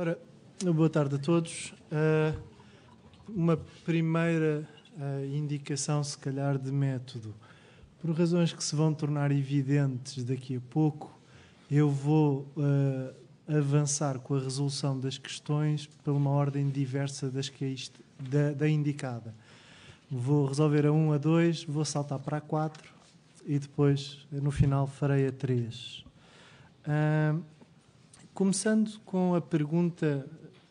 Ora, boa tarde a todos. Uh, uma primeira uh, indicação, se calhar, de método. Por razões que se vão tornar evidentes daqui a pouco, eu vou uh, avançar com a resolução das questões por uma ordem diversa das que é isto, da, da, indicada. Vou resolver a 1, a 2, vou saltar para a 4 e depois, no final, farei a 3. Uh, Começando com a pergunta,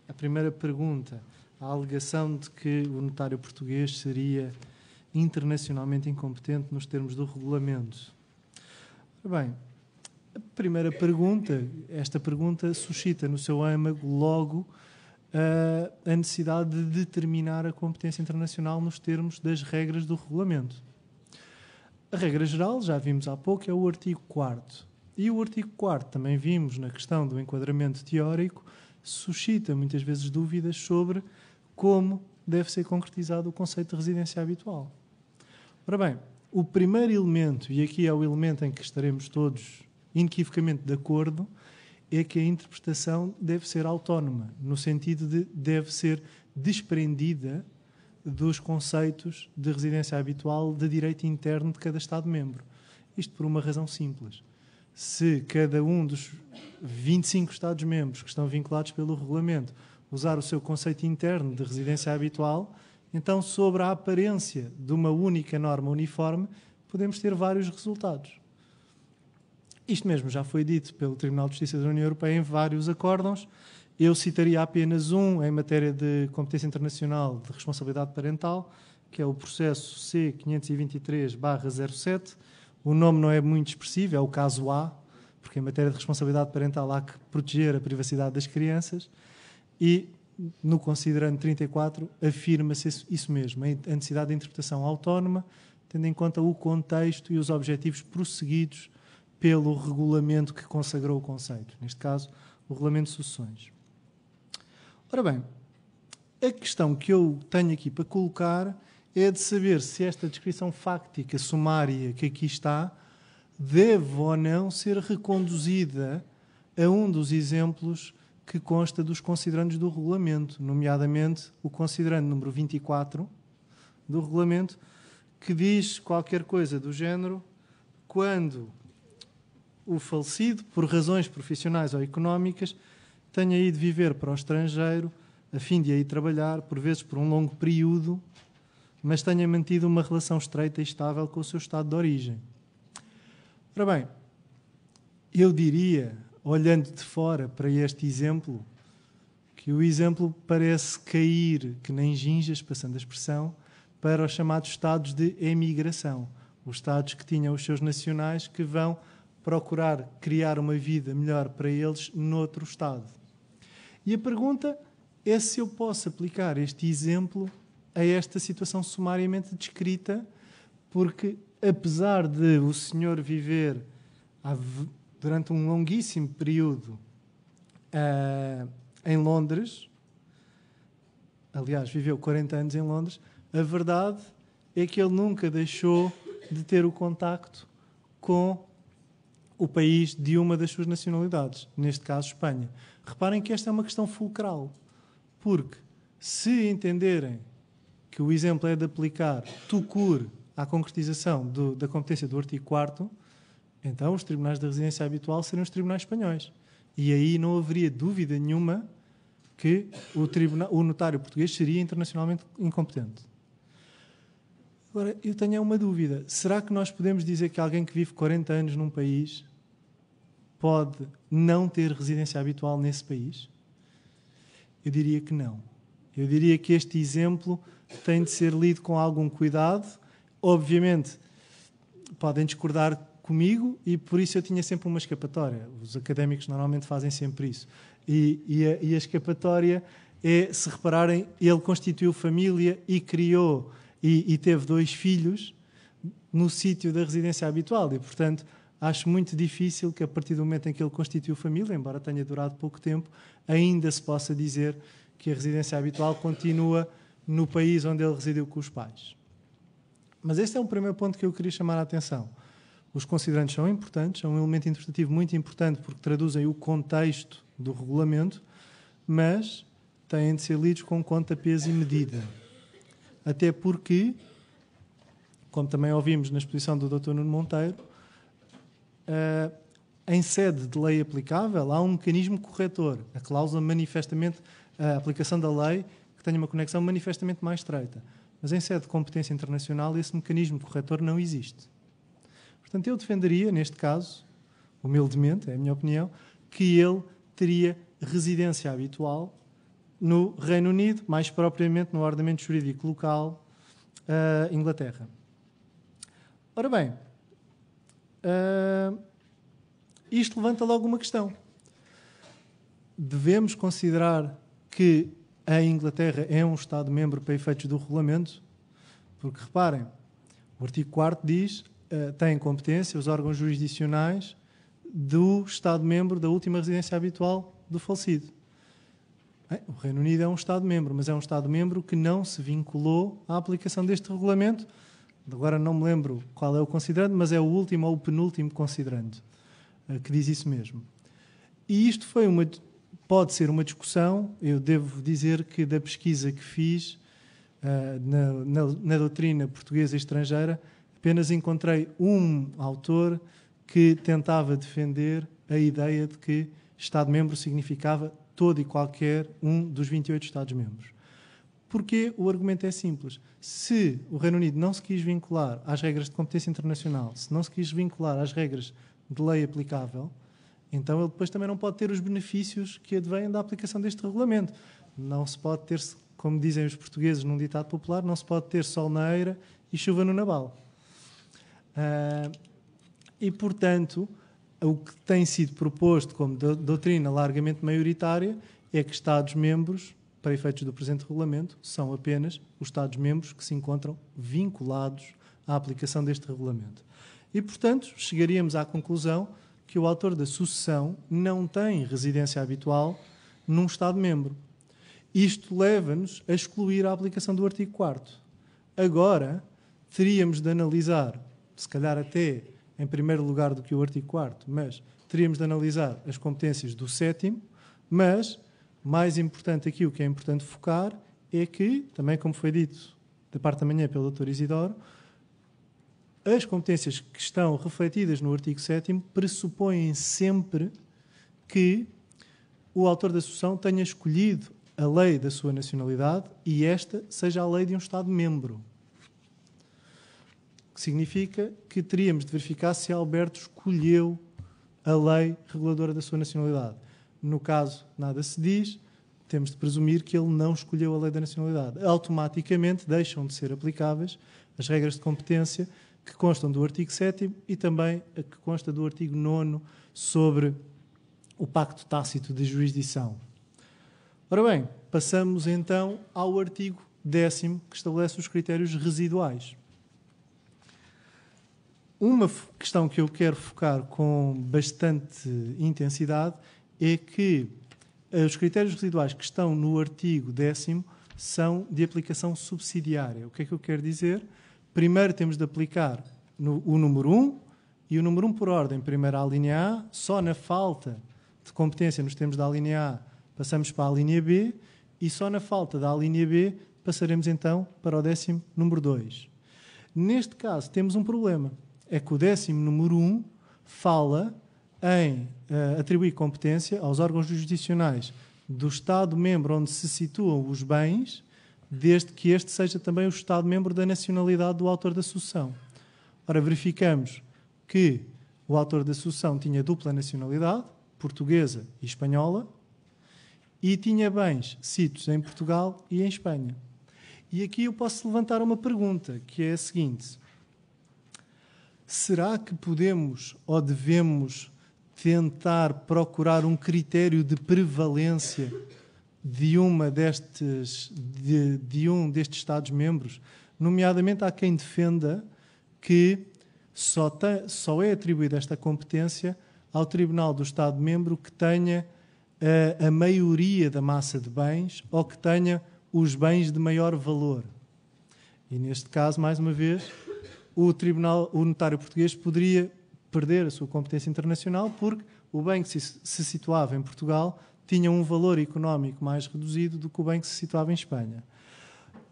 a primeira pergunta, a alegação de que o notário português seria internacionalmente incompetente nos termos do regulamento. Bem, a primeira pergunta, esta pergunta suscita no seu âmago logo uh, a necessidade de determinar a competência internacional nos termos das regras do regulamento. A regra geral, já vimos há pouco, é o artigo 4 e o artigo 4 também vimos na questão do enquadramento teórico, suscita muitas vezes dúvidas sobre como deve ser concretizado o conceito de residência habitual. Ora bem, o primeiro elemento, e aqui é o elemento em que estaremos todos inequivocamente de acordo, é que a interpretação deve ser autónoma, no sentido de deve ser desprendida dos conceitos de residência habitual de direito interno de cada Estado-membro. Isto por uma razão simples se cada um dos 25 Estados-membros que estão vinculados pelo regulamento usar o seu conceito interno de residência habitual, então, sobre a aparência de uma única norma uniforme, podemos ter vários resultados. Isto mesmo já foi dito pelo Tribunal de Justiça da União Europeia em vários acórdãos. Eu citaria apenas um em matéria de competência internacional de responsabilidade parental, que é o processo C523-07, o nome não é muito expressivo, é o caso A, porque em matéria de responsabilidade parental há que proteger a privacidade das crianças, e no considerando 34 afirma-se isso mesmo, a necessidade de interpretação autónoma, tendo em conta o contexto e os objetivos prosseguidos pelo regulamento que consagrou o conceito, neste caso, o Regulamento de Sucessões. Ora bem, a questão que eu tenho aqui para colocar é de saber se esta descrição fáctica, sumária que aqui está, deve ou não ser reconduzida a um dos exemplos que consta dos considerandos do regulamento, nomeadamente o considerando número 24 do regulamento, que diz qualquer coisa do género quando o falecido, por razões profissionais ou económicas, tenha ido viver para o estrangeiro a fim de aí trabalhar, por vezes por um longo período, mas tenha mantido uma relação estreita e estável com o seu estado de origem. Ora bem, eu diria, olhando de fora para este exemplo, que o exemplo parece cair, que nem ginjas, passando a expressão, para os chamados estados de emigração, os estados que tinham os seus nacionais que vão procurar criar uma vida melhor para eles noutro estado. E a pergunta é se eu posso aplicar este exemplo a esta situação sumariamente descrita, porque apesar de o senhor viver durante um longuíssimo período uh, em Londres, aliás, viveu 40 anos em Londres, a verdade é que ele nunca deixou de ter o contacto com o país de uma das suas nacionalidades, neste caso Espanha. Reparem que esta é uma questão fulcral, porque se entenderem que o exemplo é de aplicar TUCUR à concretização do, da competência do artigo 4 então os tribunais da residência habitual seriam os tribunais espanhóis. E aí não haveria dúvida nenhuma que o, tribunal, o notário português seria internacionalmente incompetente. Agora, eu tenho uma dúvida. Será que nós podemos dizer que alguém que vive 40 anos num país pode não ter residência habitual nesse país? Eu diria que não. Eu diria que este exemplo tem de ser lido com algum cuidado. Obviamente, podem discordar comigo e por isso eu tinha sempre uma escapatória. Os académicos normalmente fazem sempre isso. E, e, a, e a, escapatória é, se repararem, ele constituiu família e criou e, e teve dois filhos no sítio da residência habitual. E, portanto, acho muito difícil que, a partir do momento em que ele constituiu família, embora tenha durado pouco tempo, ainda se possa dizer que a residência habitual continua no país onde ele residiu com os pais. Mas este é um primeiro ponto que eu queria chamar a atenção. Os considerantes são importantes, são é um elemento interpretativo muito importante porque traduzem o contexto do regulamento, mas têm de ser lidos com conta, peso e medida. Até porque, como também ouvimos na exposição do Dr. Nuno Monteiro, eh, em sede de lei aplicável há um mecanismo corretor. A cláusula manifestamente a aplicação da lei tenha uma conexão manifestamente mais estreita. Mas em sede de competência internacional, esse mecanismo corretor não existe. Portanto, eu defenderia, neste caso, humildemente, é a minha opinião, que ele teria residência habitual no Reino Unido, mais propriamente no ordenamento jurídico local, uh, Inglaterra. Ora bem, uh, isto levanta logo uma questão. Devemos considerar que a Inglaterra é um Estado-membro para efeitos do regulamento, porque reparem, o artigo 4 diz uh, eh, têm competência os órgãos jurisdicionais do Estado-membro da última residência habitual do falecido. Bem, o Reino Unido é um Estado-membro, mas é um Estado-membro que não se vinculou à aplicação deste regulamento. Agora não me lembro qual é o considerando, mas é o último ou o penúltimo considerando uh, eh, que diz isso mesmo. E isto foi uma Pode ser uma discussão, eu devo dizer que da pesquisa que fiz ah, na, na, na doutrina portuguesa e estrangeira, apenas encontrei um autor que tentava defender a ideia de que Estado-membro significava todo e qualquer um dos 28 Estados-membros. Porque o argumento é simples. Se o Reino Unido não se quis vincular às regras de competência internacional, se não se quis vincular às regras de lei aplicável, então ele depois também não pode ter os benefícios que advêm da aplicação deste regulamento. Não se pode ter, como dizem os portugueses num ditado popular, não se pode ter sol na eira e chuva no nabal. Uh, e, portanto, o que tem sido proposto como doutrina largamente maioritária é que Estados-membros, para efeitos do presente regulamento, são apenas os Estados-membros que se encontram vinculados à aplicação deste regulamento. E, portanto, chegaríamos à conclusão que o autor da sucessão não tem residência habitual num Estado-membro. Isto leva-nos a excluir a aplicação do artigo 4. Agora, teríamos de analisar, se calhar até em primeiro lugar do que o artigo 4, mas teríamos de analisar as competências do 7, mas mais importante aqui, o que é importante focar, é que, também como foi dito da parte da manhã pelo Dr. Isidoro, as competências que estão refletidas no artigo 7 pressupõem sempre que o autor da sucessão tenha escolhido a lei da sua nacionalidade e esta seja a lei de um Estado-membro. Que significa que teríamos de verificar se Alberto escolheu a lei reguladora da sua nacionalidade. No caso, nada se diz, temos de presumir que ele não escolheu a lei da nacionalidade. Automaticamente deixam de ser aplicáveis as regras de competência que constam do artigo 7 e também a que consta do artigo 9 sobre o pacto tácito de jurisdição. Ora bem, passamos então ao artigo 10 que estabelece os critérios residuais. Uma questão que eu quero focar com bastante intensidade é que eh, os critérios residuais que estão no artigo 10 são de aplicação subsidiária. O que é que eu quero dizer? primeiro temos de aplicar no, o número 1 um, e o número 1 um por ordem. Primeiro a linha A, só na falta de competência nos termos da linha A passamos para a linha B e só na falta da linha B passaremos então para o décimo número 2. Neste caso temos um problema, é que o décimo número 1 um fala em uh, atribuir competência aos órgãos jurisdicionais do Estado membro onde se situam os bens desde que este seja também o Estado-membro da nacionalidade do autor da sucessão. Ora, verificamos que o autor da sucessão tinha dupla nacionalidade, portuguesa e espanhola, e tinha bens sitos em Portugal e em Espanha. E aqui eu posso levantar uma pergunta, que é a seguinte: será que podemos ou devemos tentar procurar um critério de prevalência de, uma destes, de, de um destes Estados-membros, nomeadamente há quem defenda que só, só é atribuída esta competência ao Tribunal do Estado-membro que tenha a, a maioria da massa de bens ou que tenha os bens de maior valor. E neste caso, mais uma vez, o Tribunal, o notário português poderia perder a sua competência internacional porque o bem que se, se situava em Portugal tinham um valor económico mais reduzido do que o bem que se situava em Espanha.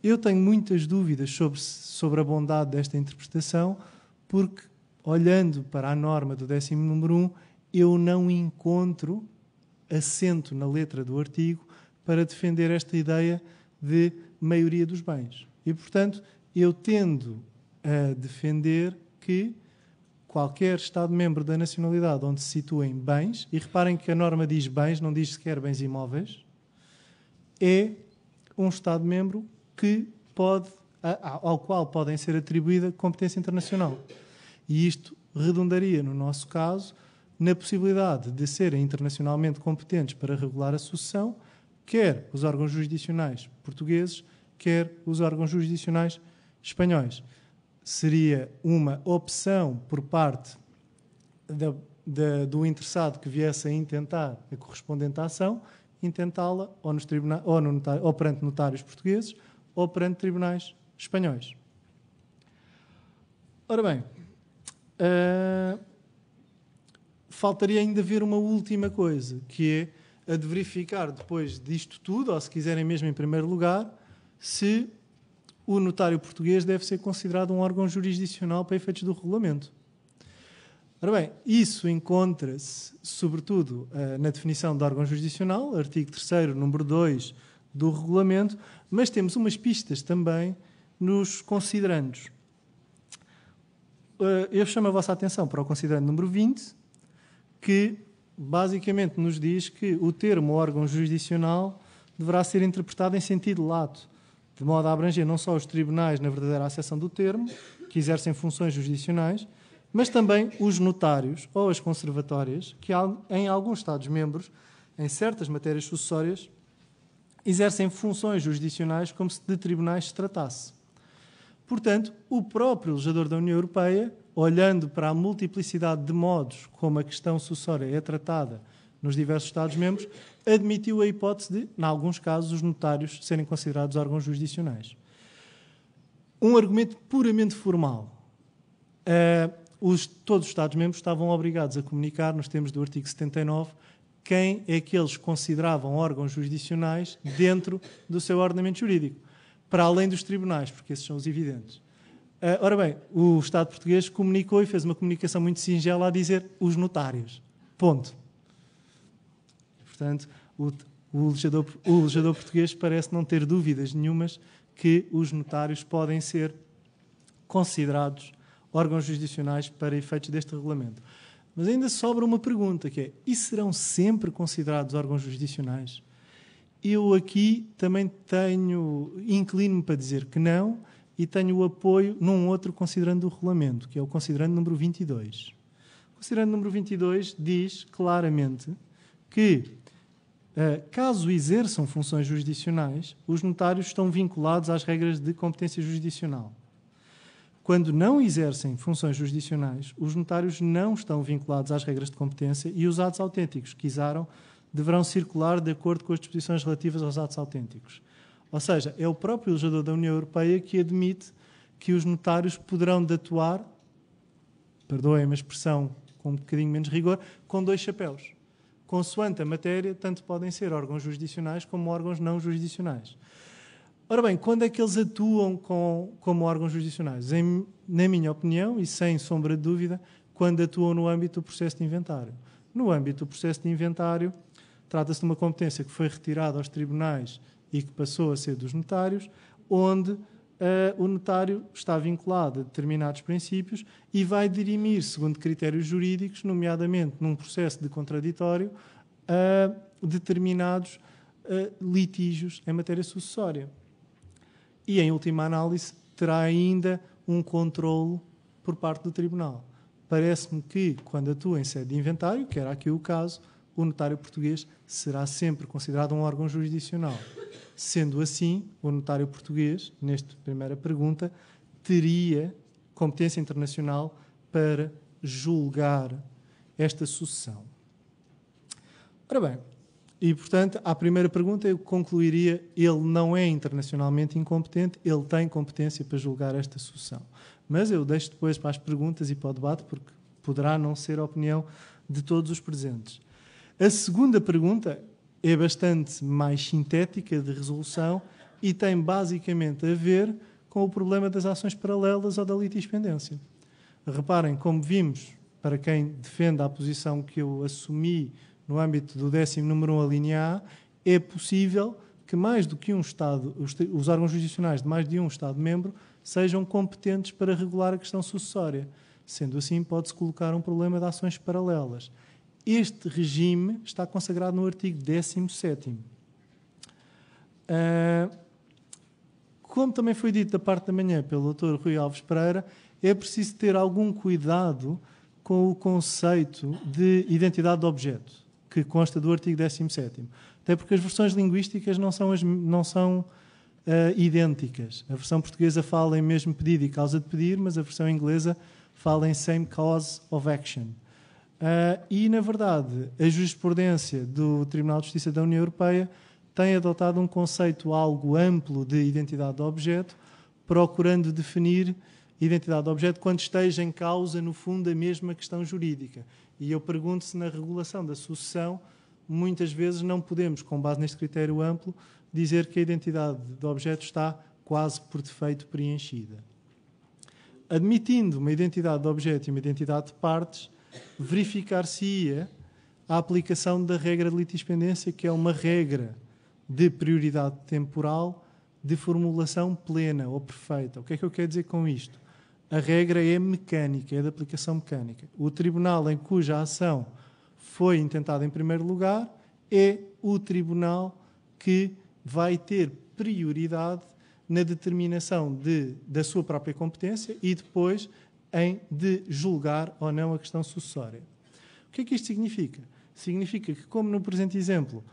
Eu tenho muitas dúvidas sobre, sobre a bondade desta interpretação, porque, olhando para a norma do décimo número 1, eu não encontro assento na letra do artigo para defender esta ideia de maioria dos bens. E, portanto, eu tendo a defender que qualquer Estado-membro da nacionalidade onde se situem bens, e reparem que a norma diz bens, não diz sequer bens imóveis, é um Estado-membro que pode, ao qual podem ser atribuída competência internacional. E isto redundaria, no nosso caso, na possibilidade de serem internacionalmente competentes para regular a sucessão, quer os órgãos jurisdicionais portugueses, quer os órgãos jurisdicionais espanhóis seria uma opção por parte da, da, do interessado que viesse a intentar a correspondente ação, intentá-la ou, nos tribuna, ou, no notário, ou perante notários portugueses ou perante tribunais espanhóis. Ora bem, uh, faltaria ainda ver uma última coisa, que é a de verificar depois disto tudo, ou se quiserem mesmo em primeiro lugar, se o notário português deve ser considerado um órgão jurisdicional para efeitos do regulamento. Ora bem, isso encontra-se, sobretudo, eh, na definição de órgão jurisdicional, artigo 3, número 2 do regulamento, mas temos umas pistas também nos considerandos. Eh, eu chamo a vossa atenção para o considerando número 20, que basicamente nos diz que o termo órgão jurisdicional deverá ser interpretado em sentido lato de modo a abranger não só os tribunais na verdadeira acessão do termo, que exercem funções jurisdicionais, mas também os notários ou as conservatórias, que em alguns Estados-membros, em certas matérias sucessórias, exercem funções jurisdicionais como se de tribunais se tratasse. Portanto, o próprio legislador da União Europeia, olhando para a multiplicidade de modos como a questão sucessória é tratada nos diversos Estados-membros, admitiu a hipótese de, em alguns casos, os notários serem considerados órgãos jurisdicionais. Um argumento puramente formal. Uh, os, todos os Estados-membros estavam obrigados a comunicar, nos termos do artigo 79, quem é que eles consideravam órgãos jurisdicionais dentro do seu ordenamento jurídico, para além dos tribunais, porque esses são os evidentes. Uh, ora bem, o Estado português comunicou e fez uma comunicação muito singela a dizer os notários. Ponto. Portanto, o, o, legislador, o legislador português parece não ter dúvidas nenhumas que os notários podem ser considerados órgãos jurisdicionais para efeitos deste regulamento. Mas ainda sobra uma pergunta, que é: e serão sempre considerados órgãos jurisdicionais? Eu aqui também tenho, inclino-me para dizer que não, e tenho o apoio num outro considerando do regulamento, que é o considerando número 22. O considerando número 22 diz claramente que eh, caso exerçam funções jurisdicionais, os notários estão vinculados às regras de competência jurisdicional. Quando não exercem funções jurisdicionais, os notários não estão vinculados às regras de competência e os atos autênticos que quiseram deverão circular de acordo com as disposições relativas aos atos autênticos. Ou seja, é o próprio legislador da União Europeia que admite que os notários poderão de atuar, perdoem-me a expressão com um bocadinho menos rigor, com dois chapéus consoante a matéria, tanto podem ser órgãos jurisdicionais como órgãos não jurisdicionais. Ora bem, quando é que eles atuam com, como órgãos jurisdicionais? Em, na minha opinião, e sem sombra de dúvida, quando atuam no âmbito do processo de inventário. No âmbito do processo de inventário, trata-se de uma competência que foi retirada aos tribunais e que passou a ser dos notários, onde uh, o notário está vinculado a determinados princípios e vai dirimir, segundo critérios jurídicos, nomeadamente num processo de contraditório, uh, determinados uh, litígios em matéria sucessória. E, em última análise, terá ainda um controlo por parte do tribunal. Parece-me que, quando atua em sede de inventário, que era aqui o caso, o notário português será sempre considerado um órgão jurisdicional. Sendo assim, o notário português, nesta primeira pergunta, teria competência internacional para julgar esta sucessão. Ora bem, e portanto, à primeira pergunta eu concluiria: ele não é internacionalmente incompetente, ele tem competência para julgar esta sucessão. Mas eu deixo depois para as perguntas e para o debate, porque poderá não ser a opinião de todos os presentes. A segunda pergunta é bastante mais sintética de resolução e tem basicamente a ver com o problema das ações paralelas ou da litispendência. Reparem, como vimos, para quem defende a posição que eu assumi no âmbito do décimo número 1 um, a A, é possível que mais do que um Estado, os órgãos judicionais de mais de um Estado-membro sejam competentes para regular a questão sucessória. Sendo assim, pode-se colocar um problema de ações paralelas. Este regime está consagrado no artigo 17. Uh, ah, como também foi dito da parte da manhã pelo Dr. Rui Alves Pereira, é preciso ter algum cuidado com o conceito de identidade de objeto, que consta do artigo 17. Até porque as versões linguísticas não são, as, não são uh, idênticas. A versão portuguesa fala em mesmo pedido e causa de pedir, mas a versão inglesa fala em same cause of action. Uh, e, na verdade, a jurisprudência do Tribunal de Justiça da União Europeia tem adotado um conceito algo amplo de identidade de objeto, procurando definir identidade de objeto quando esteja em causa, no fundo, a mesma questão jurídica. E eu pergunto se na regulação da sucessão, muitas vezes não podemos, com base neste critério amplo, dizer que a identidade de objeto está quase por defeito preenchida. Admitindo uma identidade de objeto e uma identidade de partes, verificar-se-ia a aplicação da regra de litispendência, que é uma regra de prioridade temporal de formulação plena ou perfeita. O que é que eu quero dizer com isto? A regra é mecânica, é de aplicação mecânica. O tribunal em cuja ação foi intentada em primeiro lugar é o tribunal que vai ter prioridade na determinação de, da sua própria competência e depois em de julgar ou não a questão sucessória. O que é que isto significa? Significa que, como no presente exemplo,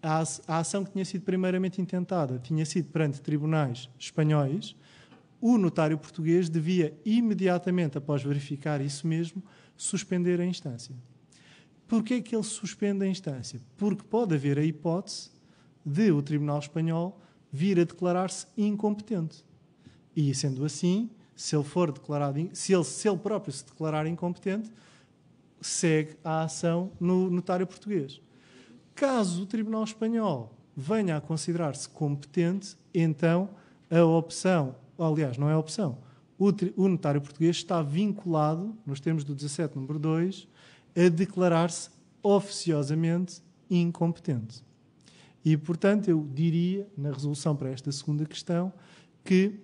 a ação que tinha sido primeiramente intentada tinha sido perante tribunais espanhóis, o notário português devia imediatamente após verificar isso mesmo suspender a instância. Porquê é que ele suspende a instância? Porque pode haver a hipótese de o Tribunal Espanhol vir a declarar-se incompetente. E, sendo assim, se ele for declarado, se ele, se ele próprio se declarar incompetente, segue a ação no notário português. Caso o Tribunal Espanhol venha a considerar-se competente, então a opção, aliás, não é a opção, o, o notário português está vinculado, nos termos do 17, número 2, a declarar-se oficiosamente incompetente. E, portanto, eu diria, na resolução para esta segunda questão, que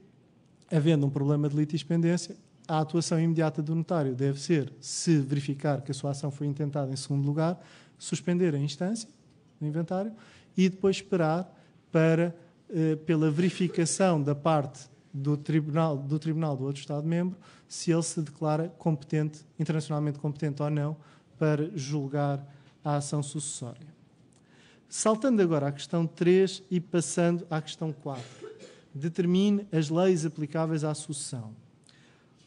havendo um problema de litispendência, a atuação imediata do notário deve ser, se verificar que a sua ação foi intentada em segundo lugar, suspender a instância do inventário e depois esperar para, eh, pela verificação da parte do tribunal, do tribunal do outro Estado-membro se ele se declara competente, internacionalmente competente ou não, para julgar a ação sucessória. Saltando agora à questão 3 e passando à questão 4 determine as leis aplicáveis à sucessão.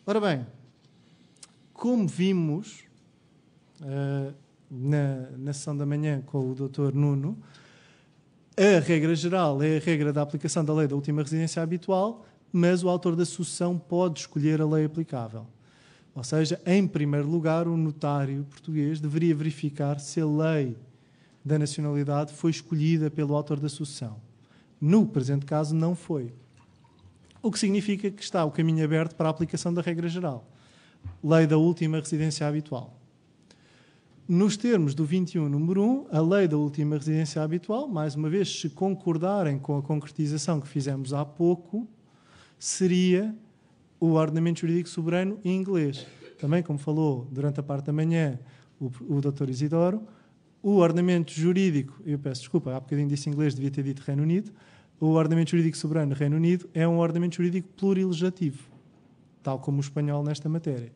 Ora bem, como vimos uh, na, na sessão da manhã com o Dr. Nuno, a regra geral é a regra da aplicação da lei da última residência habitual, mas o autor da sucessão pode escolher a lei aplicável. Ou seja, em primeiro lugar, o notário português deveria verificar se a lei da nacionalidade foi escolhida pelo autor da sucessão. No presente caso, não foi. O que significa que está o caminho aberto para a aplicação da regra geral. Lei da última residência habitual. Nos termos do 21, número 1, a lei da última residência habitual, mais uma vez, se concordarem com a concretização que fizemos há pouco, seria o ordenamento jurídico soberano em inglês. Também, como falou durante a parte da manhã o, o Dr. Isidoro, o ordenamento jurídico, eu peço desculpa, há bocadinho disse inglês, devia ter dito Reino Unido, o ordenamento jurídico soberano do Reino Unido é um ordenamento jurídico plurilegislativo, tal como o espanhol nesta matéria.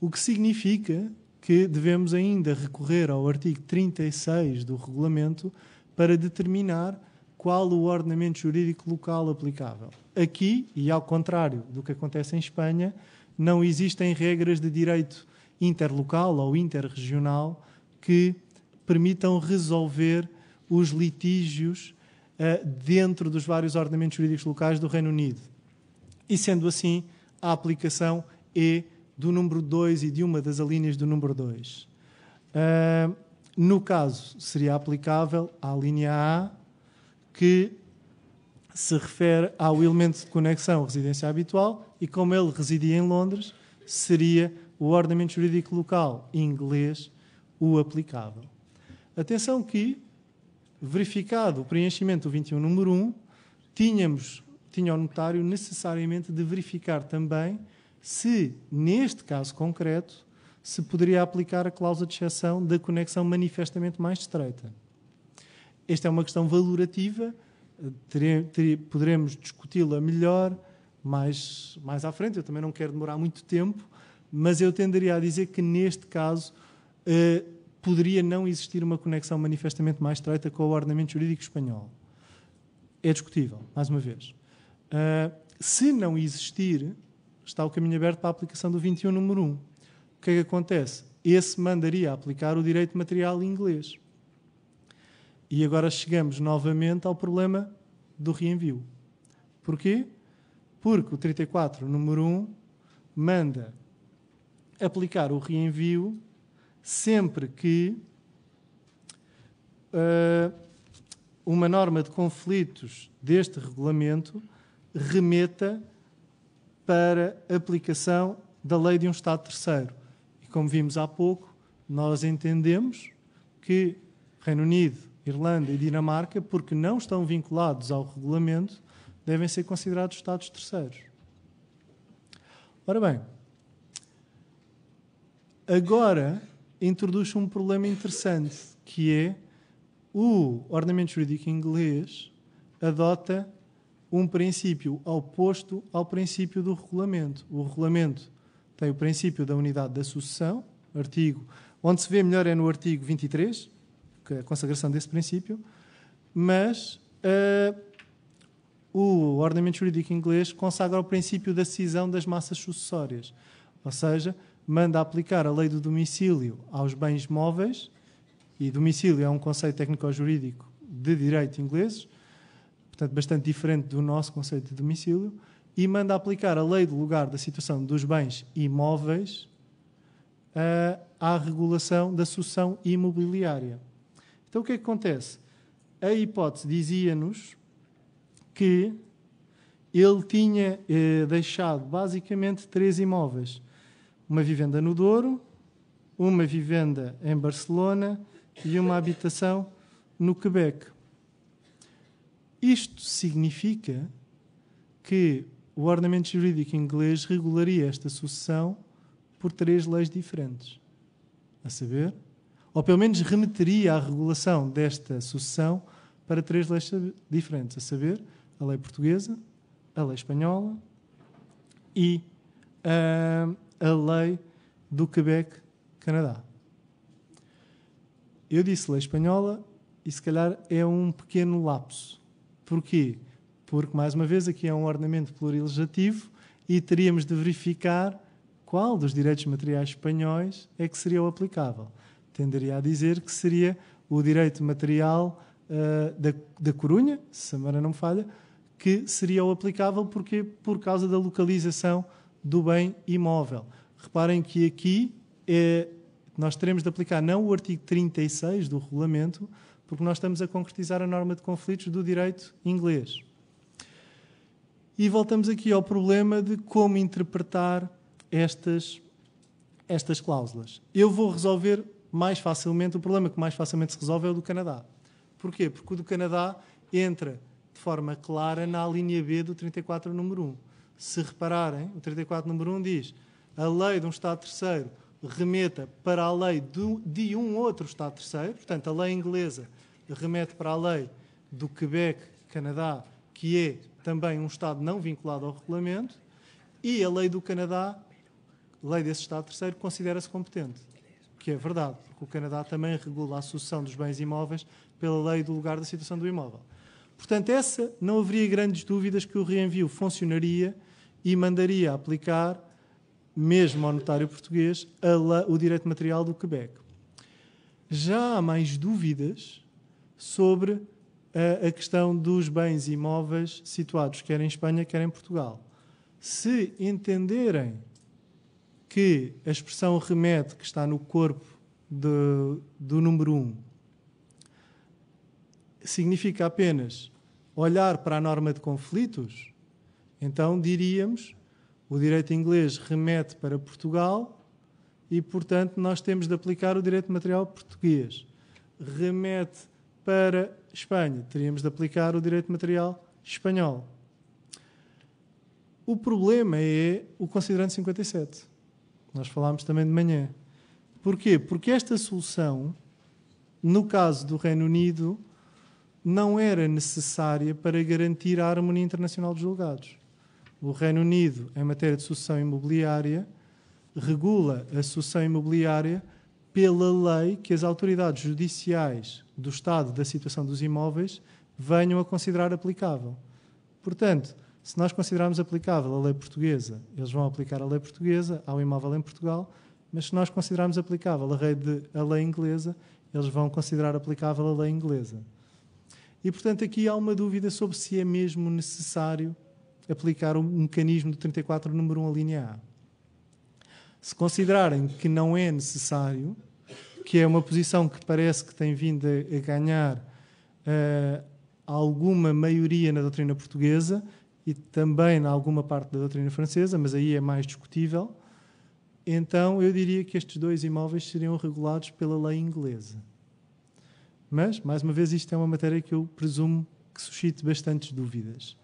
O que significa que devemos ainda recorrer ao artigo 36 do regulamento para determinar qual o ordenamento jurídico local aplicável. Aqui, e ao contrário do que acontece em Espanha, não existem regras de direito interlocal ou interregional que permitam resolver os litígios uh, dentro dos vários ordenamentos jurídicos locais do Reino Unido. E sendo assim, a aplicação é do número 2 e de uma das alíneas do número 2. Uh, eh, no caso, seria aplicável à linha A, que se refere ao elemento de conexão residência habitual e como ele residia em Londres, seria o ordenamento jurídico local inglês o aplicável. Atenção que, verificado o preenchimento do 21 número 1, tínhamos, tinha o notário necessariamente de verificar também se, neste caso concreto, se poderia aplicar a cláusula de exceção da conexão manifestamente mais estreita. Esta é uma questão valorativa, tere, tere, poderemos discuti-la melhor mais, mais à frente, eu também não quero demorar muito tempo, mas eu tenderia a dizer que, neste caso, eh, poderia não existir uma conexão manifestamente mais estreita com o ordenamento jurídico espanhol. É discutível, mais uma vez. Uh, se não existir, está o caminho aberto para a aplicação do 21 número 1. O que é que acontece? Esse mandaria aplicar o direito material inglês. E agora chegamos novamente ao problema do reenvio. Porquê? Porque o 34, número 1, manda aplicar o reenvio sempre que uh, uma norma de conflitos deste regulamento remeta para aplicação da lei de um Estado terceiro. E como vimos há pouco, nós entendemos que Reino Unido, Irlanda e Dinamarca, porque não estão vinculados ao regulamento, devem ser considerados Estados terceiros. Ora bem, agora introduz um problema interessante, que é o ordenamento jurídico inglês adota um princípio oposto ao princípio do regulamento. O regulamento tem o princípio da unidade da sucessão, artigo, onde se vê melhor é no artigo 23, que é a consagração desse princípio, mas uh, o ordenamento jurídico inglês consagra o princípio da cisão das massas sucessórias. Ou seja, manda aplicar a lei do domicílio aos bens móveis, e domicílio é um conceito técnico-jurídico de direito inglês, portanto, bastante diferente do nosso conceito de domicílio, e manda aplicar a lei do lugar da situação dos bens imóveis uh, à regulação da sucessão imobiliária. Então, o que é que acontece? A hipótese dizia-nos que ele tinha eh, deixado basicamente três imóveis uma vivenda no Douro, uma vivenda em Barcelona e uma habitação no Quebec. Isto significa que o ordenamento jurídico inglês regularia esta sucessão por três leis diferentes. A saber, ou pelo menos remeteria a regulação desta sucessão para três leis diferentes, a saber, a lei portuguesa, a lei espanhola e uh, a lei do Quebec, Canadá. Eu disse lei espanhola e se calhar é um pequeno lapso. Porquê? Porque, mais uma vez, aqui é um ordenamento plurilegislativo e teríamos de verificar qual dos direitos materiais espanhóis é que seria o aplicável. Tenderia a dizer que seria o direito material uh, da, da Corunha, se a Samara não me falha, que seria o aplicável porque por causa da localização do bem imóvel. Reparem que aqui é, nós teremos de aplicar não o artigo 36 do regulamento, porque nós estamos a concretizar a norma de conflitos do direito inglês. E voltamos aqui ao problema de como interpretar estas, estas cláusulas. Eu vou resolver mais facilmente, o problema que mais facilmente se resolve é o do Canadá. Porquê? Porque o do Canadá entra de forma clara na linha B do 34, número 1. Se repararem, o 34, número 1 diz: a lei de um Estado terceiro remeta para a lei do, de um outro Estado terceiro, portanto, a lei inglesa remete para a lei do Quebec, Canadá, que é também um Estado não vinculado ao regulamento, e a lei do Canadá, lei desse Estado terceiro, considera-se competente. Que é verdade, porque o Canadá também regula a sucessão dos bens imóveis pela lei do lugar da situação do imóvel. Portanto, essa não haveria grandes dúvidas que o reenvio funcionaria e mandaria aplicar, mesmo ao notário português, la, o direito material do Quebec. Já há mais dúvidas sobre a, eh, a questão dos bens imóveis situados quer em Espanha, quer em Portugal. Se entenderem que a expressão remete, que está no corpo de, do número 1, um, significa apenas olhar para a norma de conflitos, então diríamos, o direito inglês remete para Portugal e, portanto, nós temos de aplicar o direito material português. Remete para Espanha, teríamos de aplicar o direito material espanhol. O problema é o considerando 57. Nós falámos também de manhã. Porquê? Porque esta solução, no caso do Reino Unido, não era necessária para garantir a harmonia internacional dos julgados o Reino Unido, em matéria de sucessão imobiliária, regula a sucessão imobiliária pela lei que as autoridades judiciais do Estado da situação dos imóveis venham a considerar aplicável. Portanto, se nós considerarmos aplicável a lei portuguesa, eles vão aplicar a lei portuguesa ao imóvel em Portugal, mas se nós considerarmos aplicável a lei, de, a lei inglesa, eles vão considerar aplicável a lei inglesa. E, portanto, aqui há uma dúvida sobre se é mesmo necessário aplicar o um mecanismo do 34, número 1, a linha A. Se considerarem que não é necessário, que é uma posição que parece que tem vindo a, ganhar uh, alguma maioria na doutrina portuguesa e também em alguma parte da doutrina francesa, mas aí é mais discutível, então eu diria que estes dois imóveis seriam regulados pela lei inglesa. Mas, mais uma vez, isto é uma matéria que eu presumo que suscite bastantes dúvidas.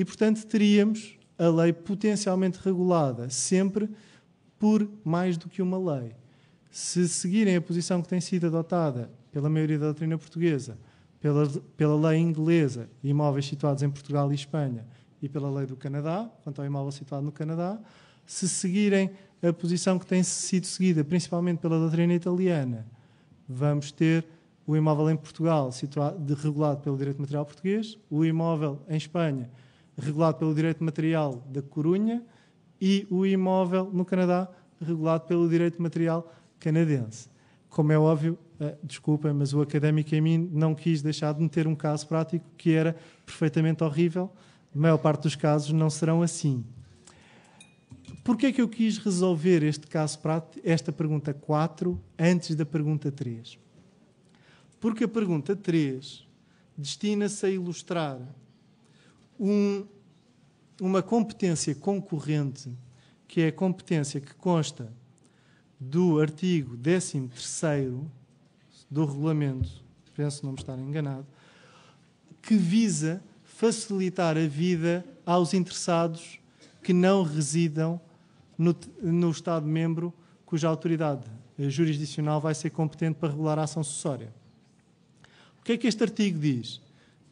E, portanto, teríamos a lei potencialmente regulada sempre por mais do que uma lei. Se seguirem a posição que tem sido adotada pela maioria da doutrina portuguesa, pela, pela lei inglesa, imóveis situados em Portugal e Espanha, e pela lei do Canadá, quanto ao imóvel situado no Canadá, se seguirem a posição que tem sido seguida principalmente pela doutrina italiana, vamos ter o imóvel em Portugal situado, regulado pelo direito material português, o imóvel em Espanha regulado pelo direito material da Corunha, e o imóvel no Canadá, regulado pelo direito material canadense. Como é óbvio, desculpa, eh, desculpem, mas o académico em mim não quis deixar de meter um caso prático que era perfeitamente horrível. A maior parte dos casos não serão assim. que é que eu quis resolver este caso prático, esta pergunta 4 antes da pergunta 3? Porque a pergunta 3 destina-se a ilustrar um, uma competência concorrente, que é a competência que consta do artigo 13 do regulamento, penso não me estar enganado, que visa facilitar a vida aos interessados que não residam no, no Estado-membro cuja autoridade jurisdicional vai ser competente para regular a ação sucessória. O que é que este artigo diz?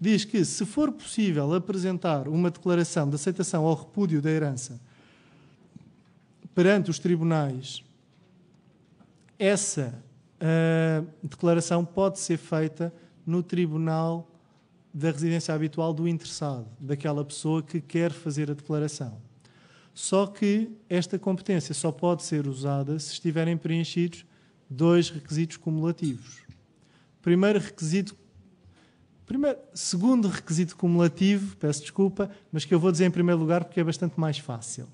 diz que, se for possível apresentar uma declaração de aceitação ou repúdio da herança perante os tribunais, essa uh, declaração pode ser feita no tribunal da residência habitual do interessado, daquela pessoa que quer fazer a declaração. Só que esta competência só pode ser usada se estiverem preenchidos dois requisitos cumulativos. Primeiro requisito Primeiro, segundo requisito cumulativo, peço desculpa, mas que eu vou dizer em primeiro lugar porque é bastante mais fácil.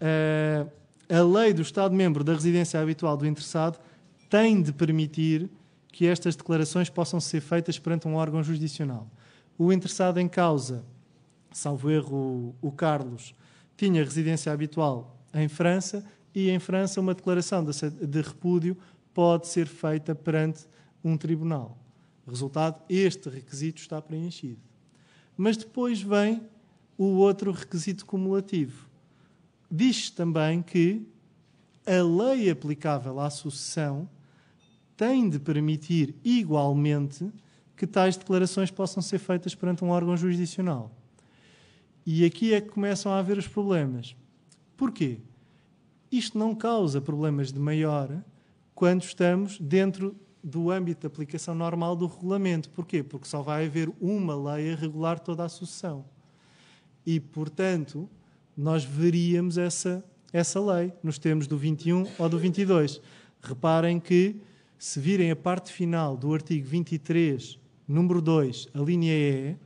Uh, a lei do Estado-membro da residência habitual do interessado tem de permitir que estas declarações possam ser feitas perante um órgão jurisdicional. O interessado em causa, salvo erro o Carlos, tinha residência habitual em França e em França uma declaração de repúdio pode ser feita perante um tribunal. Resultado: este requisito está preenchido. Mas depois vem o outro requisito cumulativo. Diz também que a lei aplicável à sucessão tem de permitir igualmente que tais declarações possam ser feitas perante um órgão jurisdicional. E aqui é que começam a haver os problemas. Porquê? Isto não causa problemas de maior quando estamos dentro do âmbito de aplicação normal do regulamento. Porquê? Porque só vai haver uma lei a regular toda a sucessão. E, portanto, nós veríamos essa, essa lei nos termos do 21 ou do 22. Reparem que, se virem a parte final do artigo 23, número 2, a linha E,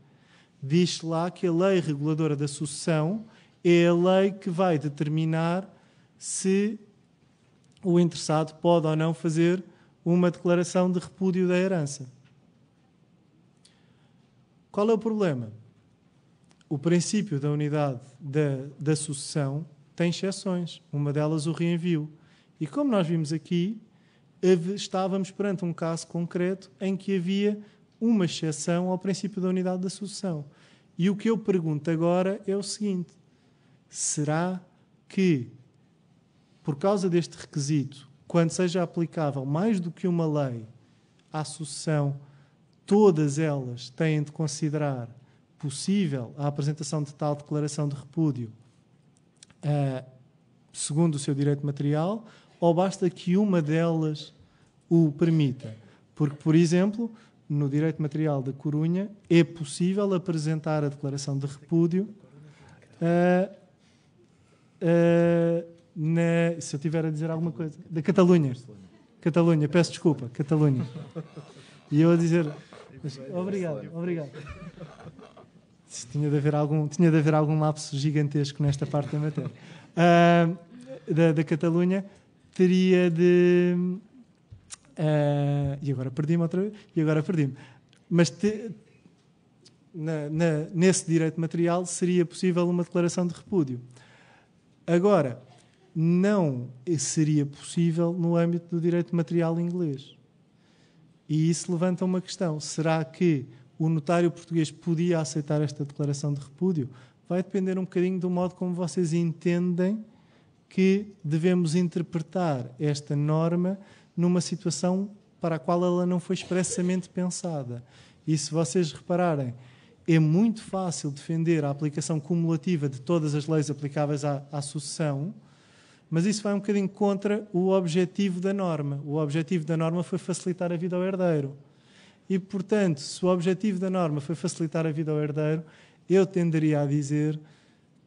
diz lá que a lei reguladora da sucessão é a lei que vai determinar se o interessado pode ou não fazer uma declaração de repúdio da herança. Qual é o problema? O princípio da unidade da, da sucessão tem exceções, uma delas o reenvio. E como nós vimos aqui, estávamos perante um caso concreto em que havia uma exceção ao princípio da unidade da sucessão. E o que eu pergunto agora é o seguinte: será que, por causa deste requisito, quando seja aplicável mais do que uma lei à sucessão, todas elas têm de considerar possível a apresentação de tal declaração de repúdio uh, segundo o seu direito material, ou basta que uma delas o permita? Porque, por exemplo, no direito material da Corunha é possível apresentar a declaração de repúdio. Uh, uh, na, se eu tiver a dizer alguma coisa, da Catalunha. Catalunha, peço desculpa, Catalunha. E eu a dizer, obrigado, obrigado. Tinha de, haver algum, tinha de haver algum lapso gigantesco nesta parte da matéria. Uh, da, da Catalunha, teria de. Uh, e agora perdi-me outra vez, e agora perdi-me. Mas te, na, na, nesse direito material seria possível uma declaração de repúdio. Agora, não seria possível no âmbito do direito material inglês. E isso levanta uma questão: será que o notário português podia aceitar esta declaração de repúdio? Vai depender um bocadinho do modo como vocês entendem que devemos interpretar esta norma numa situação para a qual ela não foi expressamente pensada. E se vocês repararem, é muito fácil defender a aplicação cumulativa de todas as leis aplicáveis à, à sucessão, mas isso vai um bocadinho contra o objetivo da norma. O objetivo da norma foi facilitar a vida ao herdeiro. E, portanto, se o objetivo da norma foi facilitar a vida ao herdeiro, eu tenderia a dizer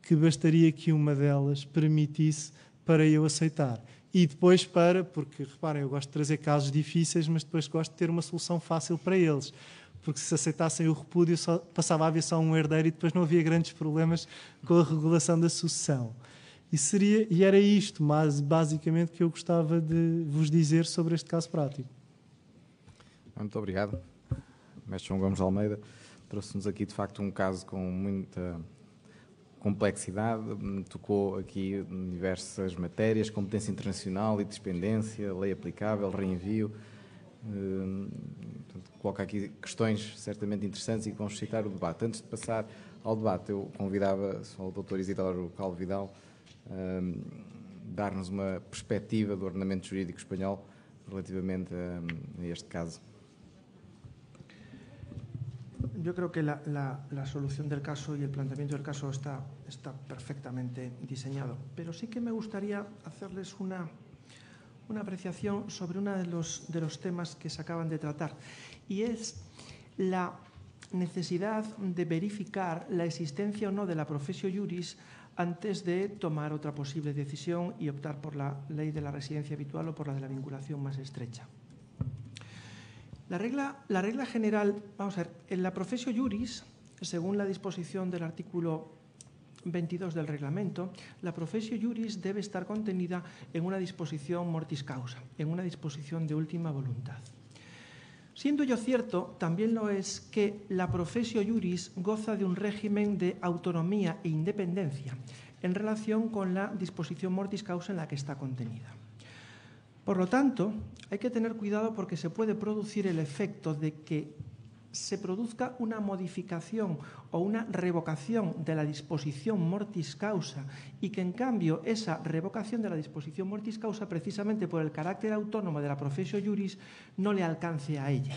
que bastaria que uma delas permitisse para eu aceitar. E depois para, porque reparem, eu gosto de trazer casos difíceis, mas depois gosto de ter uma solução fácil para eles. Porque se aceitassem o repúdio, só, passava a haver só um herdeiro e depois não havia grandes problemas com a regulação da sucessão. E, seria, e era isto, mas basicamente, que eu gostava de vos dizer sobre este caso prático. Muito obrigado. Mestre João Gomes Almeida trouxe-nos aqui, de facto, um caso com muita complexidade, tocou aqui diversas matérias, competência internacional e dependência, lei aplicável, reenvio. Hum, portanto, coloca aqui questões certamente interessantes e que vão suscitar o debate. Antes de passar ao debate, eu convidava só o Dr. Isidoro Calvidal Vidal darnos una perspectiva del ordenamiento jurídico español relativamente a, este caso. Yo creo que la, solución del caso y el planteamiento del caso está, perfectamente diseñado. Pero sí que me gustaría hacerles una, apreciación sobre uno de los, de los temas que se acaban de tratar. Y es la necesidad de verificar la existencia o no de la profesio juris antes de tomar otra posible decisión y optar por la ley de la residencia habitual o por la de la vinculación más estrecha. La regla, general, vamos a ver, en la profesio juris, según la disposición del artículo 22 del reglamento, la profesio juris debe estar contenida en una disposición mortis causa, en una disposición de última voluntad. Siendo yo cierto, también lo es que la profesio juris goza de un régimen de autonomía e independencia en relación con la disposición mortis causa en la que está contenida. Por lo tanto, hay que tener cuidado porque se puede producir el efecto de que se produzca una modificación o una revocación de la disposición mortis causa y que en cambio esa revocación de la disposición mortis causa precisamente por el carácter autónomo de la profesio juris no le alcance a ella.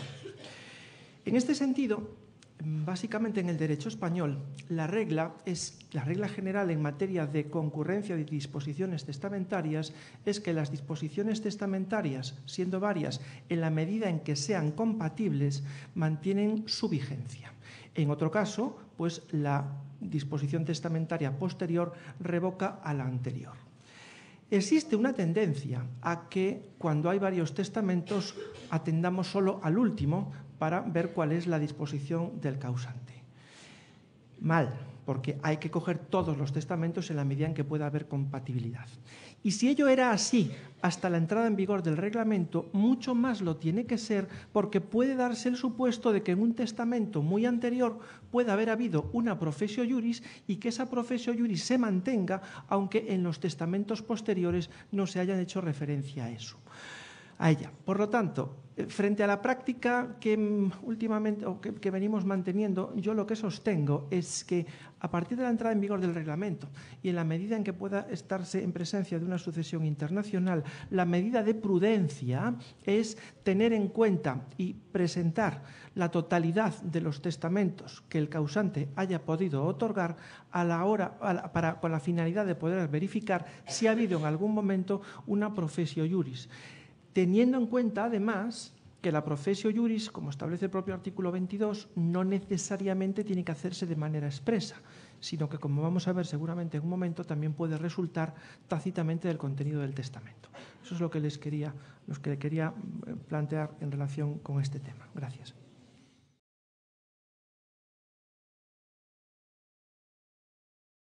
En este sentido, Básicamente en el derecho español, la regla, es, la regla general en materia de concurrencia de disposiciones testamentarias es que las disposiciones testamentarias, siendo varias, en la medida en que sean compatibles, mantienen su vigencia. En otro caso, pues la disposición testamentaria posterior revoca a la anterior. Existe una tendencia a que cuando hay varios testamentos atendamos solo al último para ver cuál es la disposición del causante. Mal, porque hay que coger todos los testamentos en la medida en que pueda haber compatibilidad. Y si ello era así hasta la entrada en vigor del reglamento, mucho más lo tiene que ser porque puede darse el supuesto de que en un testamento muy anterior pueda haber habido una profesio juris y que esa profesio juris se mantenga, aunque en los testamentos posteriores no se hayan hecho referencia a eso. Por lo tanto, eh, frente a la práctica que mm, últimamente que, venimos manteniendo, yo lo que sostengo es que a partir de la entrada en vigor del reglamento y en la medida en que pueda estarse en presencia de una sucesión internacional, la medida de prudencia es tener en cuenta y presentar la totalidad de los testamentos que el causante haya podido otorgar a la hora para, con la finalidad de poder verificar si ha habido en algún momento una profesio juris teniendo en cuenta además que la profesio juris, como establece el propio artículo 22, no necesariamente tiene que hacerse de manera expresa, sino que, como vamos a ver seguramente en un momento, también puede resultar tácitamente del contenido del testamento. Eso es lo que les quería, los que quería eh, plantear en relación con este tema. Gracias.